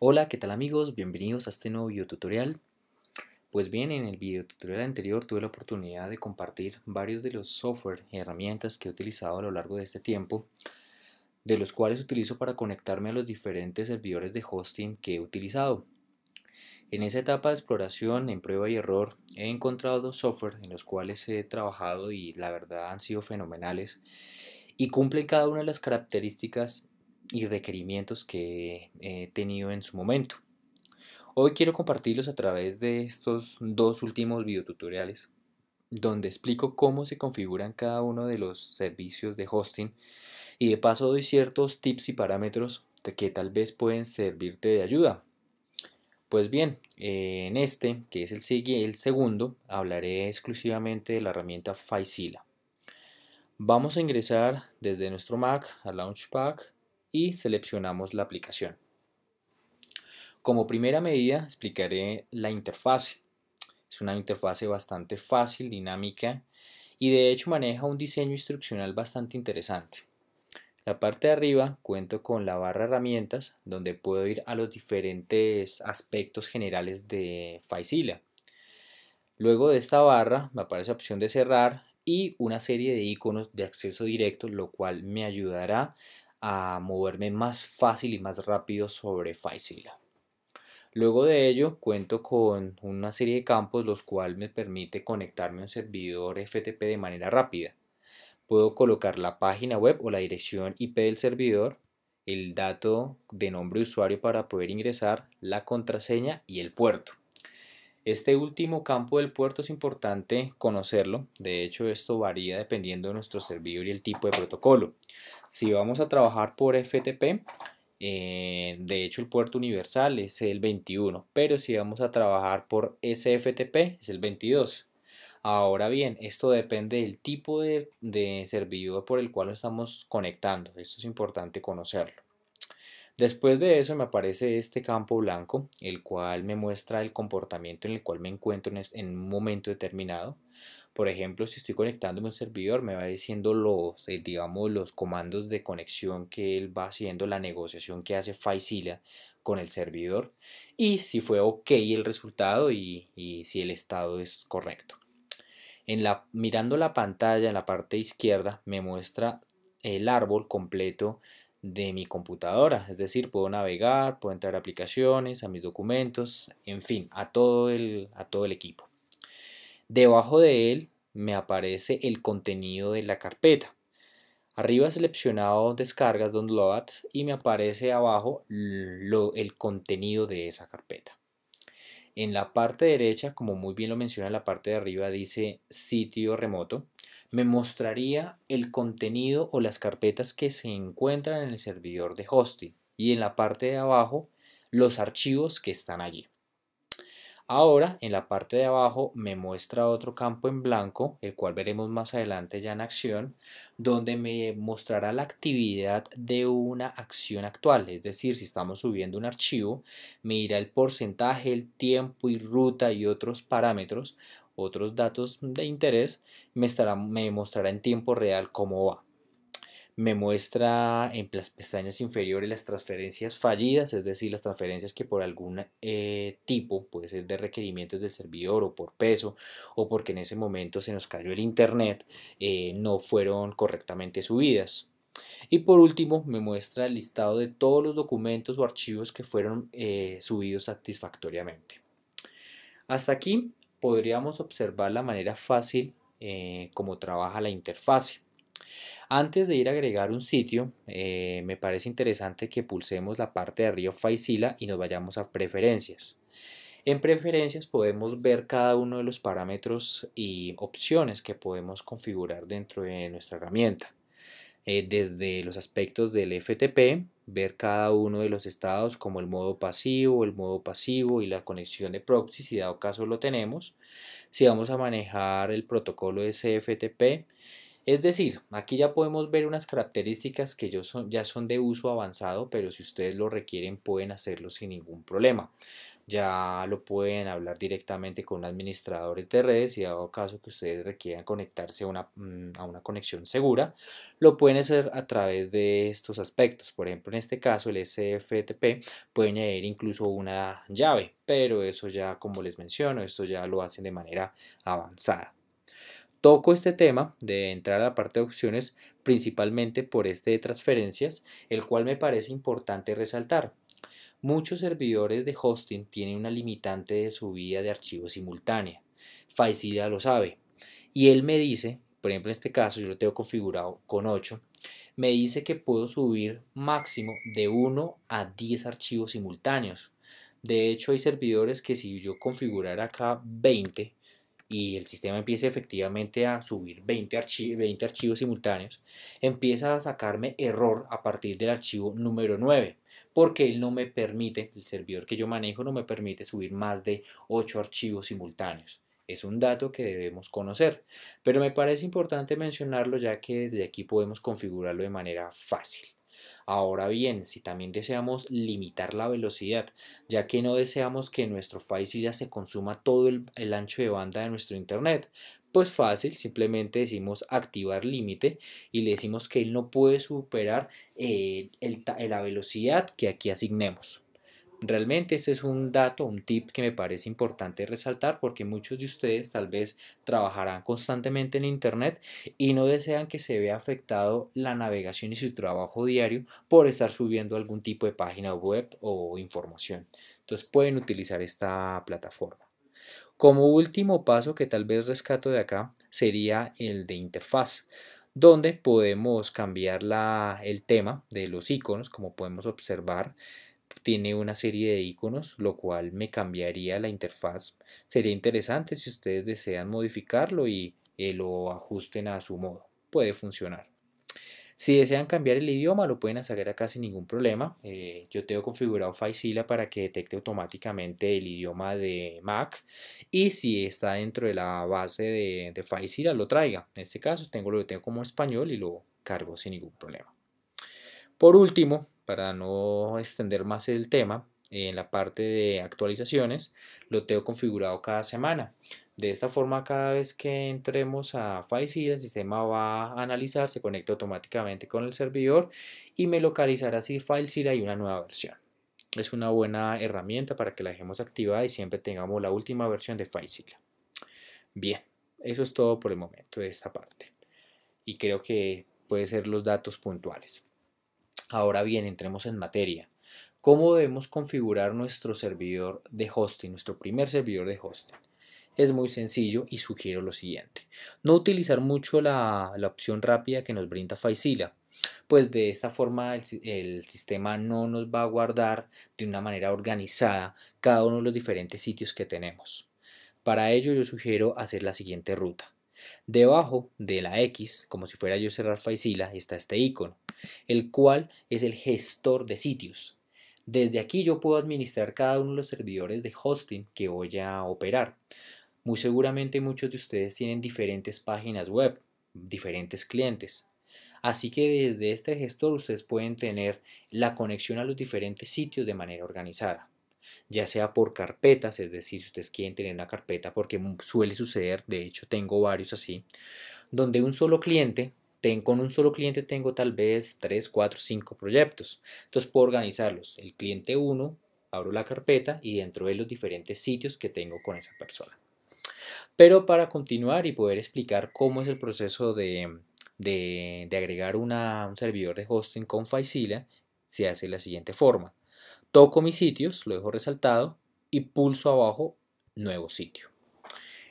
Hola, ¿qué tal amigos? Bienvenidos a este nuevo video tutorial. Pues bien, en el video tutorial anterior tuve la oportunidad de compartir varios de los software y herramientas que he utilizado a lo largo de este tiempo, de los cuales utilizo para conectarme a los diferentes servidores de hosting que he utilizado. En esa etapa de exploración, en prueba y error, he encontrado dos software en los cuales he trabajado y la verdad han sido fenomenales y cumplen cada una de las características y requerimientos que he tenido en su momento. Hoy quiero compartirlos a través de estos dos últimos videotutoriales donde explico cómo se configuran cada uno de los servicios de hosting y de paso doy ciertos tips y parámetros que tal vez pueden servirte de ayuda. Pues bien, eh, en este, que es el, el segundo, hablaré exclusivamente de la herramienta FileZilla. Vamos a ingresar desde nuestro Mac a Launchpad y seleccionamos la aplicación. Como primera medida explicaré la interfase. Es una interfase bastante fácil, dinámica y de hecho maneja un diseño instruccional bastante interesante. La parte de arriba cuento con la barra herramientas donde puedo ir a los diferentes aspectos generales de Faisila. Luego de esta barra me aparece la opción de cerrar y una serie de iconos de acceso directo, lo cual me ayudará a moverme más fácil y más rápido sobre Faisila. Luego de ello cuento con una serie de campos los cuales me permite conectarme a un servidor FTP de manera rápida. Puedo colocar la página web o la dirección IP del servidor, el dato de nombre de usuario para poder ingresar, la contraseña y el puerto. Este último campo del puerto es importante conocerlo, de hecho esto varía dependiendo de nuestro servidor y el tipo de protocolo. Si vamos a trabajar por FTP, eh, de hecho el puerto universal es el 21, pero si vamos a trabajar por SFTP es el 22. Ahora bien, esto depende del tipo de, de servidor por el cual estamos conectando, esto es importante conocerlo. Después de eso me aparece este campo blanco, el cual me muestra el comportamiento en el cual me encuentro en un momento determinado. Por ejemplo, si estoy conectándome a un servidor, me va diciendo los, eh, digamos, los comandos de conexión que él va haciendo, la negociación que hace Faisila con el servidor y si fue ok el resultado y, si el estado es correcto. En la, mirando la pantalla en la parte izquierda me muestra el árbol completo de mi computadora, es decir, puedo navegar, puedo entrar a aplicaciones, a mis documentos, en fin, a todo el, a todo el equipo. Debajo de él me aparece el contenido de la carpeta. Arriba he seleccionado descargas, downloads y me aparece abajo lo, el contenido de esa carpeta. En la parte derecha, como muy bien lo menciona en la parte de arriba, dice sitio remoto me mostraría el contenido o las carpetas que se encuentran en el servidor de hosting y en la parte de abajo los archivos que están allí. Ahora, en la parte de abajo me muestra otro campo en blanco, el cual veremos más adelante ya en acción, donde me mostrará la actividad de una acción actual, es decir, si estamos subiendo un archivo, me irá el porcentaje, el tiempo y ruta y otros parámetros otros datos de interés, me, mostrará en tiempo real cómo va. Me muestra en las pestañas inferiores las transferencias fallidas, es decir, las transferencias que por algún eh, tipo, puede ser de requerimientos del servidor o por peso, o porque en ese momento se nos cayó el Internet, eh, no fueron correctamente subidas. Y por último, me muestra el listado de todos los documentos o archivos que fueron eh, subidos satisfactoriamente. Hasta aquí podríamos observar la manera fácil eh, como trabaja la interfase. Antes de ir a agregar un sitio, eh, me parece interesante que pulsemos la parte de arriba Faisila y nos vayamos a preferencias. En preferencias podemos ver cada uno de los parámetros y opciones que podemos configurar dentro de nuestra herramienta. Eh, desde los aspectos del FTP, ver cada uno de los estados como el modo pasivo, el modo pasivo y la conexión de proxy, si dado caso lo tenemos, si vamos a manejar el protocolo de CFTP, es decir, aquí ya podemos ver unas características que ya son de uso avanzado, pero si ustedes lo requieren pueden hacerlo sin ningún problema ya lo pueden hablar directamente con administradores de redes y hago caso que ustedes requieran conectarse a una, mm, a una, conexión segura, lo pueden hacer a través de estos aspectos. Por ejemplo, en este caso el SFTP puede añadir incluso una llave, pero eso ya como les menciono, esto ya lo hacen de manera avanzada. Toco este tema de entrar a la parte de opciones principalmente por este de transferencias, el cual me parece importante resaltar Muchos servidores de hosting tienen una limitante de subida de archivos simultánea. Faisila lo sabe. Y él me dice, por ejemplo en este caso yo lo tengo configurado con 8, me dice que puedo subir máximo de 1 a 10 archivos simultáneos. De hecho hay servidores que si yo configurara acá 20 y el sistema empieza efectivamente a subir 20, 20 archivos simultáneos, empieza a sacarme error a partir del archivo número 9 porque él no me permite, el servidor que yo manejo no me permite subir más de 8 archivos simultáneos. Es un dato que debemos conocer, pero me parece importante mencionarlo ya que desde aquí podemos configurarlo de manera fácil. Ahora bien, si también deseamos limitar la velocidad, ya que no deseamos que nuestro nuestro ya se consuma todo el, ancho de banda de nuestro Internet, pues fácil, simplemente decimos activar límite y le decimos que él no puede superar eh, la velocidad que aquí asignemos. Realmente ese es un dato, un tip que me parece importante resaltar porque muchos de ustedes tal vez trabajarán constantemente en Internet y no desean que se vea afectado la navegación y su trabajo diario por estar subiendo algún tipo de página web o información. Entonces pueden utilizar esta plataforma. Como último paso que tal vez rescato de acá sería el de interfaz donde podemos cambiar la, el tema de los iconos como podemos observar tiene una serie de iconos, lo cual me cambiaría la interfaz. Sería interesante si ustedes desean modificarlo y eh, lo ajusten a su modo. Puede funcionar. Si desean cambiar el idioma lo pueden hacer acá sin ningún problema. Eh, yo tengo configurado Faisila para que detecte automáticamente el idioma de Mac y si está dentro de la base de, de lo traiga. En este caso tengo, lo tengo como español y lo cargo sin ningún problema. Por último, para no extender más el tema, en la parte de actualizaciones lo tengo configurado cada semana. De esta forma, cada vez que entremos a FileZilla, el sistema va a analizar, se conecta automáticamente con el servidor y me localizará si FileZilla hay una nueva versión. Es una buena herramienta para que la dejemos activada y siempre tengamos la última versión de FileZilla. Bien, eso es todo por el momento de esta parte. Y creo que puede ser los datos puntuales. Ahora bien, entremos en materia. ¿Cómo debemos configurar nuestro servidor de hosting, nuestro primer servidor de hosting? Es muy sencillo y sugiero lo siguiente. No utilizar mucho la, opción rápida que nos brinda Faisila, pues de esta forma el, sistema no nos va a guardar de una manera organizada cada uno de los diferentes sitios que tenemos. Para ello yo sugiero hacer la siguiente ruta. Debajo de la X, como si fuera yo cerrar Faisila, está este icono, el cual es el gestor de sitios. Desde aquí yo puedo administrar cada uno de los servidores de hosting que voy a operar. Muy seguramente muchos de ustedes tienen diferentes páginas web, diferentes clientes. Así que desde este gestor ustedes pueden tener la conexión a los diferentes sitios de manera organizada ya sea por carpetas, es decir, si ustedes quieren tener una carpeta, porque suele suceder, de hecho tengo varios así, donde un solo cliente, con un solo cliente tengo tal vez 3, 4, 5 proyectos. Entonces puedo organizarlos. El cliente 1, abro la carpeta y dentro de los diferentes sitios que tengo con esa persona. Pero para continuar y poder explicar cómo es el proceso de, de, agregar una, un servidor de hosting con Faisila, se hace de la siguiente forma. Toco mis sitios, lo dejo resaltado y pulso abajo nuevo sitio.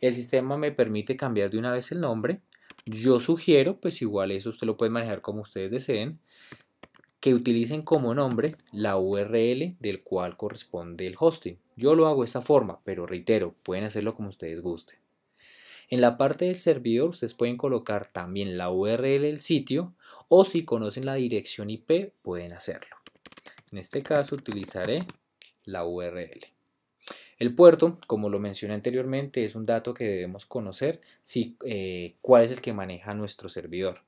El sistema me permite cambiar de una vez el nombre. Yo sugiero, pues igual eso usted lo puede manejar como ustedes deseen, que utilicen como nombre la URL del cual corresponde el hosting. Yo lo hago de esta forma, pero reitero, pueden hacerlo como ustedes gusten. En la parte del servidor ustedes pueden colocar también la URL del sitio o si conocen la dirección IP pueden hacerlo. En este caso utilizaré la URL. El puerto, como lo mencioné anteriormente, es un dato que debemos conocer si, eh, cuál es el que maneja nuestro servidor.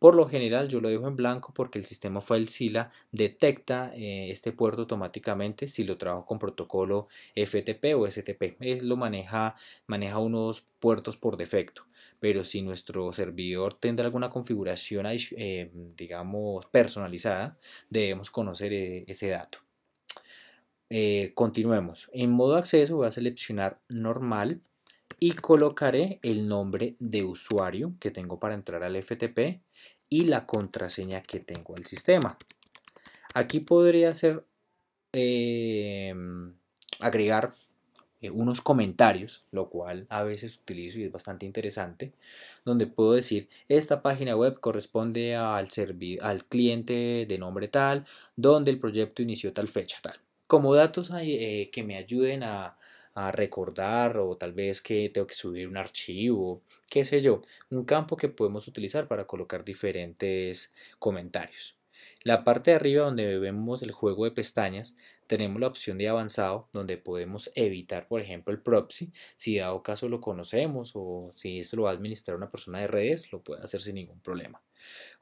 Por lo general yo lo dejo en blanco porque el sistema FileZilla detecta eh, este puerto automáticamente si lo trabajo con protocolo FTP o STP. Es, lo maneja, maneja unos puertos por defecto pero si nuestro servidor tendrá alguna configuración, eh, digamos, personalizada, debemos conocer eh, ese dato. Eh, continuemos. En modo acceso voy a seleccionar normal y colocaré el nombre de usuario que tengo para entrar al FTP y la contraseña que tengo al sistema. Aquí podría ser agregar eh, unos comentarios, lo cual a veces utilizo y es bastante interesante, donde puedo decir, esta página web corresponde al, cliente de nombre tal, donde el proyecto inició tal fecha tal. Como datos eh, que me ayuden a recordar o tal vez que tengo que subir un archivo, qué sé yo, un campo que podemos utilizar para colocar diferentes comentarios. La parte de arriba donde vemos el juego de pestañas tenemos la opción de avanzado donde podemos evitar, por ejemplo, el proxy. Si dado caso lo conocemos o si esto lo va a administrar una persona de redes, lo puede hacer sin ningún problema.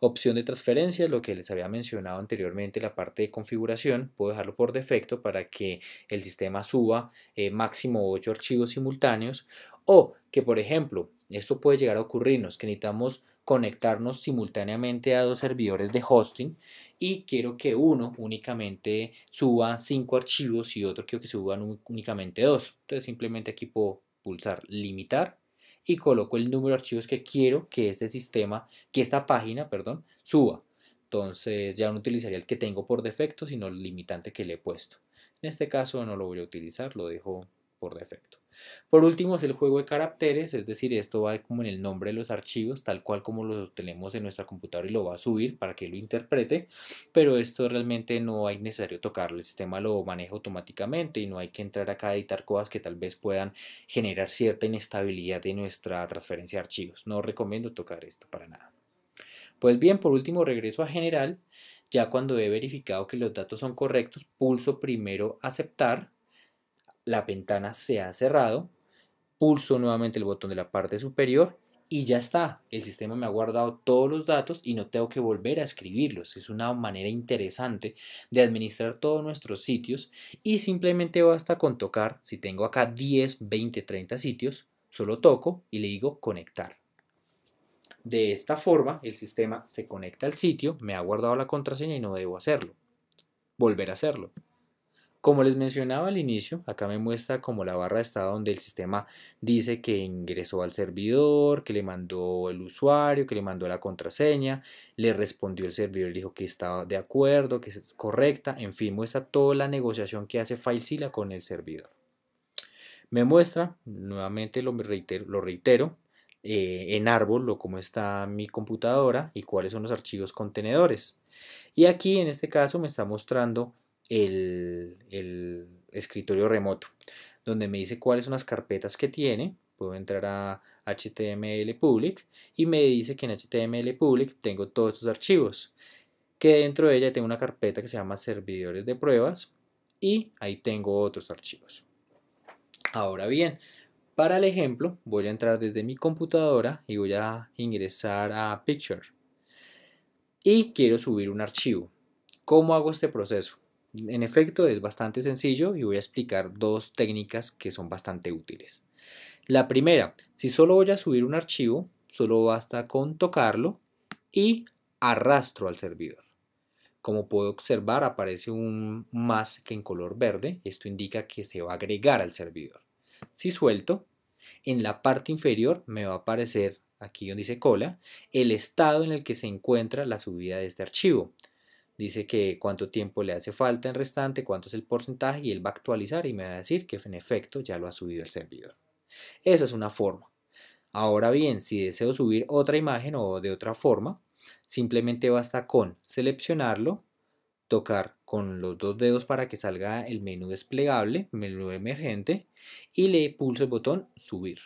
Opción de transferencia, lo que les había mencionado anteriormente, la parte de configuración, puedo dejarlo por defecto para que el sistema suba eh, máximo 8 archivos simultáneos o que, por ejemplo, esto puede llegar a ocurrirnos, que necesitamos conectarnos simultáneamente a dos servidores de hosting y quiero que uno únicamente suba cinco archivos y otro quiero que suban únicamente dos. Entonces simplemente aquí puedo pulsar limitar y coloco el número de archivos que quiero que este sistema, que esta página, perdón, suba. Entonces ya no utilizaría el que tengo por defecto, sino el limitante que le he puesto. En este caso no lo voy a utilizar, lo dejo por defecto. Por último es el juego de caracteres, es decir, esto va como en el nombre de los archivos, tal cual como los tenemos en nuestra computadora y lo va a subir para que lo interprete, pero esto realmente no hay necesario tocarlo, el sistema lo maneja automáticamente y no hay que entrar acá a editar cosas que tal vez puedan generar cierta inestabilidad de nuestra transferencia de archivos. No recomiendo tocar esto para nada. Pues bien, por último regreso a general, ya cuando he verificado que los datos son correctos, pulso primero aceptar la ventana se ha cerrado, pulso nuevamente el botón de la parte superior y ya está. El sistema me ha guardado todos los datos y no tengo que volver a escribirlos. Es una manera interesante de administrar todos nuestros sitios y simplemente basta con tocar, si tengo acá 10, 20, 30 sitios, solo toco y le digo conectar. De esta forma el sistema se conecta al sitio, me ha guardado la contraseña y no debo hacerlo. Volver a hacerlo. Como les mencionaba al inicio, acá me muestra como la barra está donde el sistema dice que ingresó al servidor, que le mandó el usuario, que le mandó la contraseña, le respondió el servidor, le dijo que estaba de acuerdo, que es correcta, en fin, muestra toda la negociación que hace FileZilla con el servidor. Me muestra, nuevamente lo reitero, reitero eh, en árbol lo cómo está mi computadora y cuáles son los archivos contenedores. Y aquí en este caso me está mostrando el, escritorio remoto, donde me dice cuáles son las carpetas que tiene. Puedo entrar a HTML Public y me dice que en HTML Public tengo todos estos archivos, que dentro de ella tengo una carpeta que se llama servidores de pruebas y ahí tengo otros archivos. Ahora bien, para el ejemplo voy a entrar desde mi computadora y voy a ingresar a Picture y quiero subir un archivo. ¿Cómo hago este proceso? En efecto, es bastante sencillo y voy a explicar dos técnicas que son bastante útiles. La primera, si solo voy a subir un archivo, solo basta con tocarlo y arrastro al servidor. Como puedo observar, aparece un más que en color verde. Esto indica que se va a agregar al servidor. Si suelto, en la parte inferior me va a aparecer, aquí donde dice cola, el estado en el que se encuentra la subida de este archivo dice que cuánto tiempo le hace falta en restante, cuánto es el porcentaje y él va a actualizar y me va a decir que en efecto ya lo ha subido el servidor. Esa es una forma. Ahora bien, si deseo subir otra imagen o de otra forma, simplemente basta con seleccionarlo, tocar con los dos dedos para que salga el menú desplegable, menú emergente, y le pulso el botón subir.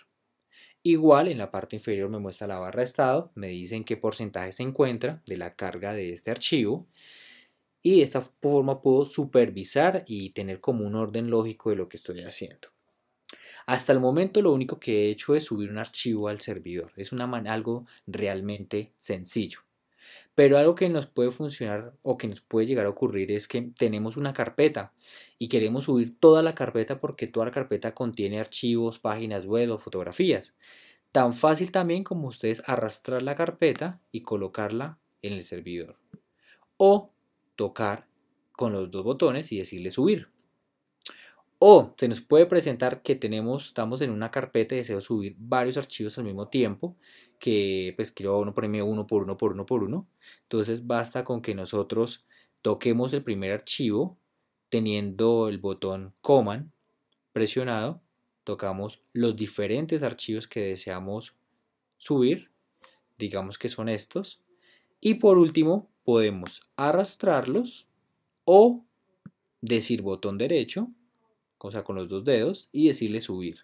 Igual en la parte inferior me muestra la barra de estado, me dicen qué porcentaje se encuentra de la carga de este archivo y de esta forma puedo supervisar y tener como un orden lógico de lo que estoy haciendo. Hasta el momento lo único que he hecho es subir un archivo al servidor. Es una algo realmente sencillo. Pero algo que nos puede funcionar o que nos puede llegar a ocurrir es que tenemos una carpeta y queremos subir toda la carpeta porque toda la carpeta contiene archivos, páginas web o fotografías. Tan fácil también como ustedes arrastrar la carpeta y colocarla en el servidor. O tocar con los dos botones y decirle subir. O se nos puede presentar que tenemos, estamos en una carpeta y deseo subir varios archivos al mismo tiempo, que pues quiero uno premio uno por uno por uno por uno. Entonces basta con que nosotros toquemos el primer archivo teniendo el botón Command presionado, tocamos los diferentes archivos que deseamos subir, digamos que son estos, y por último podemos arrastrarlos o decir botón derecho, cosa con los dos dedos, y decirle subir.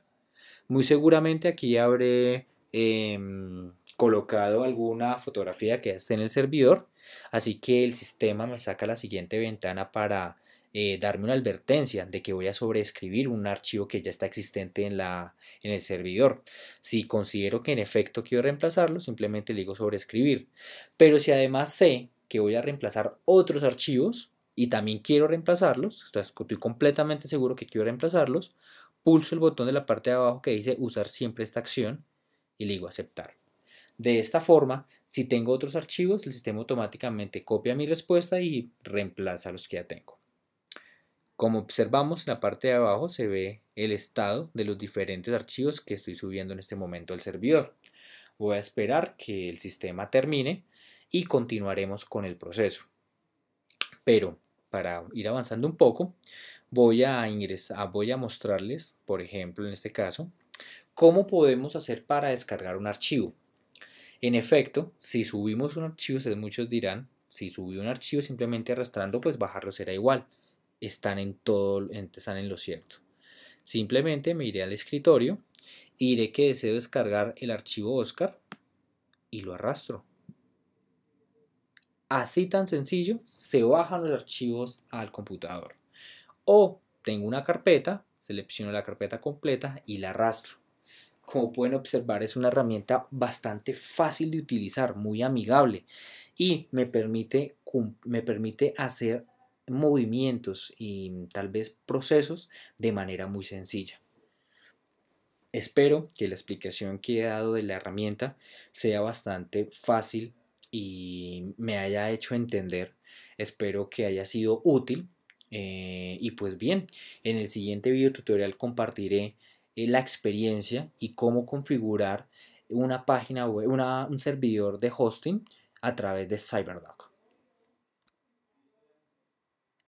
Muy seguramente aquí habré em, colocado alguna fotografía que ya esté en el servidor, así que el sistema me saca la siguiente ventana para eh, darme una advertencia de que voy a sobreescribir un archivo que ya está existente en, la, en el servidor. Si considero que en efecto quiero reemplazarlo, simplemente le digo sobreescribir. Pero si además sé que voy a reemplazar otros archivos y también quiero reemplazarlos, estoy completamente seguro que quiero reemplazarlos, pulso el botón de la parte de abajo que dice usar siempre esta acción y le digo aceptar. De esta forma, si tengo otros archivos, el sistema automáticamente copia mi respuesta y reemplaza los que ya tengo. Como observamos, en la parte de abajo se ve el estado de los diferentes archivos que estoy subiendo en este momento al servidor. Voy a esperar que el sistema termine y continuaremos con el proceso. Pero para ir avanzando un poco, voy a ingresar, ah, voy a mostrarles, por ejemplo, en este caso, cómo podemos hacer para descargar un archivo. En efecto, si subimos un archivo, ustedes muchos dirán, si subí un archivo simplemente arrastrando, pues bajarlo será igual. Están en todo, están en lo cierto. Simplemente me iré al escritorio, diré que deseo descargar el archivo Oscar y lo arrastro. Así tan sencillo, se bajan los archivos al computador. O tengo una carpeta, selecciono la carpeta completa y la arrastro. Como pueden observar es una herramienta bastante fácil de utilizar, muy amigable y me permite, me permite hacer movimientos y tal vez procesos de manera muy sencilla. Espero que la explicación que he dado de la herramienta sea bastante fácil y me haya hecho entender. Espero que haya sido útil. Eh, y pues bien, en el siguiente video tutorial compartiré eh, la experiencia y cómo configurar una página web, una, un servidor de hosting a través de CyberDoc.